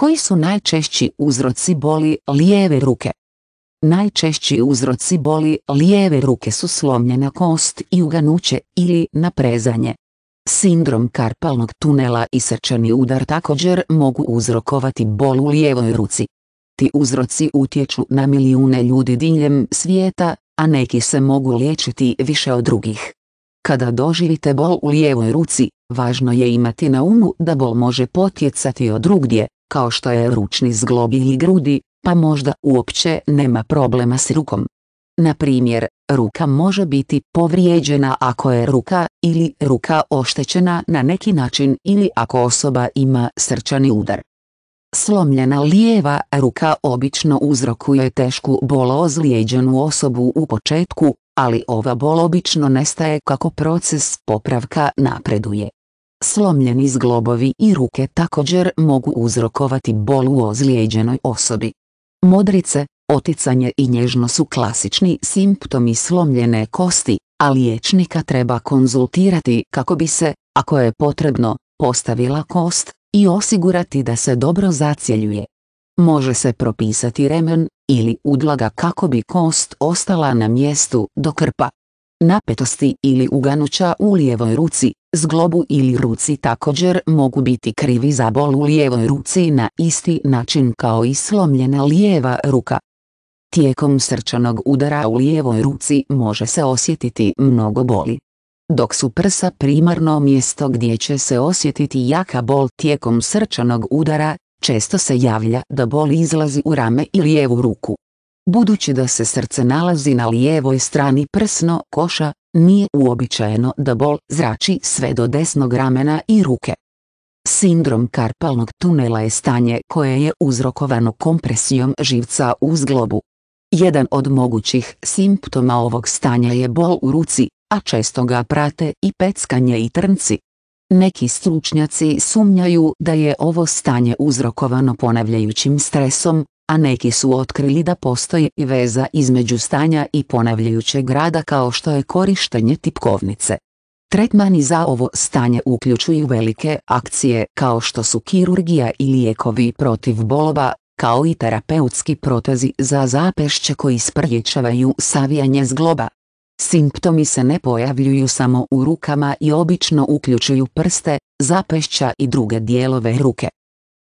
Koji su najčešći uzroci boli lijeve ruke? Najčešći uzroci boli lijeve ruke su slomljena kost i uganuće ili naprezanje. Sindrom karpalnog tunela i srčani udar također mogu uzrokovati bol u lijevoj ruci. Ti uzroci utječu na milijune ljudi diljem svijeta, a neki se mogu liječiti više od drugih. Kada doživite bol u lijevoj ruci, važno je imati na umu da bol može potjecati od drugdje, kao što je ručni zglob ili grudi, pa možda uopće nema problema s rukom. Na primjer, ruka može biti povrijeđena ako je ruka ili ruka oštećena na neki način ili ako osoba ima srčani udar. Slomljena lijeva ruka obično uzrokuje tešku bolo ozlijeđenu osobu u početku, ali ova bol obično nestaje kako proces popravka napreduje. Slomljeni zglobovi i ruke također mogu uzrokovati bol u ozlijeđenoj osobi. Modrice, oticanje i nježno su klasični simptomi slomljene kosti, a liječnika treba konzultirati kako bi se, ako je potrebno, postavila kost i osigurati da se dobro zacjeljuje. Može se propisati remen ili udlaga kako bi kost ostala na mjestu do krpa. Napetosti ili uganuća u lijevoj ruci, Zglobu ili ruci također mogu biti krivi za bol u lijevoj ruci na isti način kao i slomljena lijeva ruka. Tijekom srčanog udara u lijevoj ruci može se osjetiti mnogo boli. Dok su prsa primarno mjesto gdje će se osjetiti jaka bol tijekom srčanog udara, često se javlja da bol izlazi u rame i lijevu ruku. Budući da se srce nalazi na lijevoj strani prsno koša, nije uobičajeno da bol zrači sve do desnog ramena i ruke. Sindrom karpalnog tunela je stanje koje je uzrokovano kompresijom živca u zglobu. Jedan od mogućih simptoma ovog stanja je bol u ruci, a često ga prate i peckanje i trnci. Neki stručnjaci sumnjaju da je ovo stanje uzrokovano ponavljajućim stresom, a neki su otkrili da postoji i veza između stanja i ponavljajućeg rada kao što je korištenje tipkovnice. Tretmani za ovo stanje uključuju velike akcije kao što su kirurgija i lijekovi protiv bolova, kao i terapeutski protezi za zapešće koji sprječavaju savijanje zgloba. Simptomi se ne pojavljuju samo u rukama i obično uključuju prste, zapešća i druge dijelove ruke.